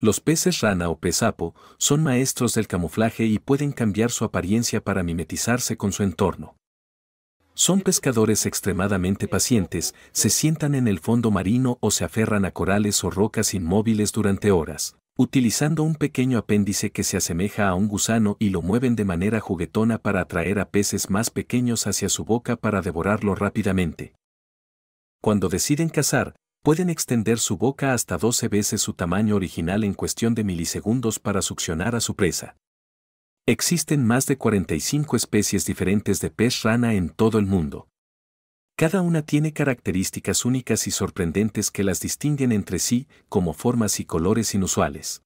Los peces rana o pesapo son maestros del camuflaje y pueden cambiar su apariencia para mimetizarse con su entorno. Son pescadores extremadamente pacientes, se sientan en el fondo marino o se aferran a corales o rocas inmóviles durante horas, utilizando un pequeño apéndice que se asemeja a un gusano y lo mueven de manera juguetona para atraer a peces más pequeños hacia su boca para devorarlo rápidamente. Cuando deciden cazar, pueden extender su boca hasta 12 veces su tamaño original en cuestión de milisegundos para succionar a su presa. Existen más de 45 especies diferentes de pez rana en todo el mundo. Cada una tiene características únicas y sorprendentes que las distinguen entre sí, como formas y colores inusuales.